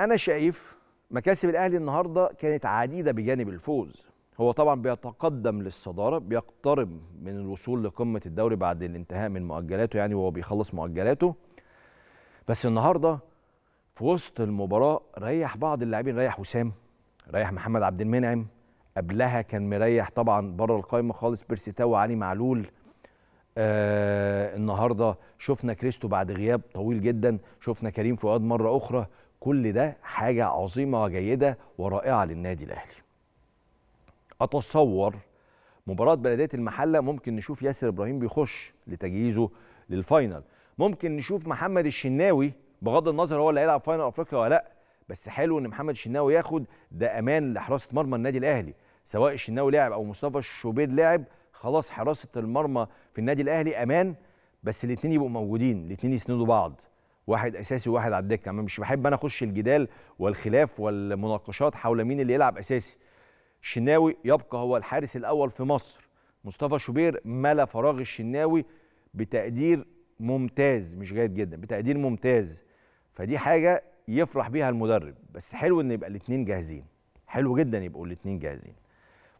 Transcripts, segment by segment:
انا شايف مكاسب الاهلي النهارده كانت عديده بجانب الفوز هو طبعا بيتقدم للصداره بيقترب من الوصول لقمه الدوري بعد الانتهاء من مؤجلاته يعني وهو بيخلص مؤجلاته بس النهارده في وسط المباراه ريح بعض اللاعبين ريح وسام ريح محمد عبد المنعم قبلها كان مريح طبعا بره القايمه خالص بيرسيتاو وعلي معلول آه النهارده شفنا كريستو بعد غياب طويل جدا شفنا كريم فؤاد مره اخرى كل ده حاجة عظيمة وجيدة ورائعة للنادي الأهلي أتصور مباراة بلدية المحلة ممكن نشوف ياسر إبراهيم بيخش لتجهيزه للفاينل ممكن نشوف محمد الشناوي بغض النظر هو اللي هيلعب فاينل أفريقيا ولا لأ بس حلو ان محمد الشناوي ياخد ده امان لحراسه مرمى النادي الاهلي سواء الشناوي لعب او مصطفى الشوبير لعب خلاص حراسه المرمى في النادي الاهلي امان بس الاثنين يبقوا موجودين الاثنين يسندوا بعض واحد اساسي وواحد على الدكه مش بحب انا اخش الجدال والخلاف والمناقشات حول مين اللي يلعب اساسي الشناوي يبقى هو الحارس الاول في مصر مصطفى شوبير ملا فراغ الشناوي بتقدير ممتاز مش جيد جدا بتقدير ممتاز فدي حاجه يفرح بيها المدرب بس حلو ان يبقى الاثنين جاهزين حلو جدا يبقوا الاثنين جاهزين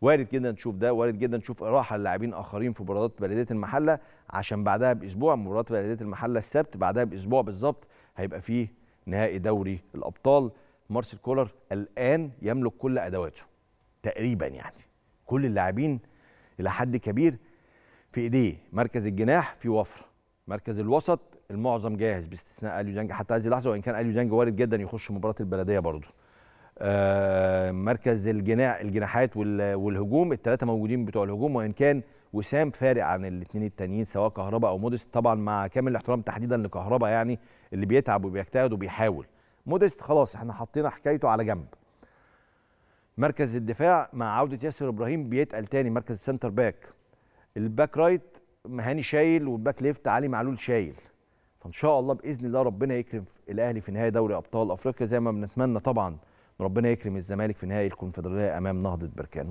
وارد جدا نشوف ده وارد جدا نشوف راحه للاعبين اخرين في مباريات بلديه المحله عشان بعدها باسبوع مباراه بلديه المحله السبت بعدها باسبوع بالظبط هيبقى فيه نهائي دوري الابطال مارسيل كولر الان يملك كل ادواته تقريبا يعني كل اللاعبين الى حد كبير في ايديه مركز الجناح في وفره مركز الوسط المعظم جاهز باستثناء اليو جانج حتى هذه اللحظه وان كان اليو جانج وارد جدا يخش مباراه البلديه برضه آه، مركز الجناح الجناحات والهجوم الثلاثه موجودين بتوع الهجوم وان كان وسام فارق عن الاثنين التانيين سواء كهرباء او مودست طبعا مع كامل الاحترام تحديدا لكهرباء يعني اللي بيتعب وبيجتهد وبيحاول مودست خلاص احنا حطينا حكايته على جنب مركز الدفاع مع عوده ياسر ابراهيم بيتقل تاني مركز السنتر باك الباك رايت مهاني شايل والباك ليفت علي معلول شايل فان شاء الله باذن الله ربنا يكرم الاهلي في نهائي دوري ابطال افريقيا زي ما بنتمنى طبعا ربنا يكرم الزمالك في نهائي الكونفدراليه امام نهضه بركان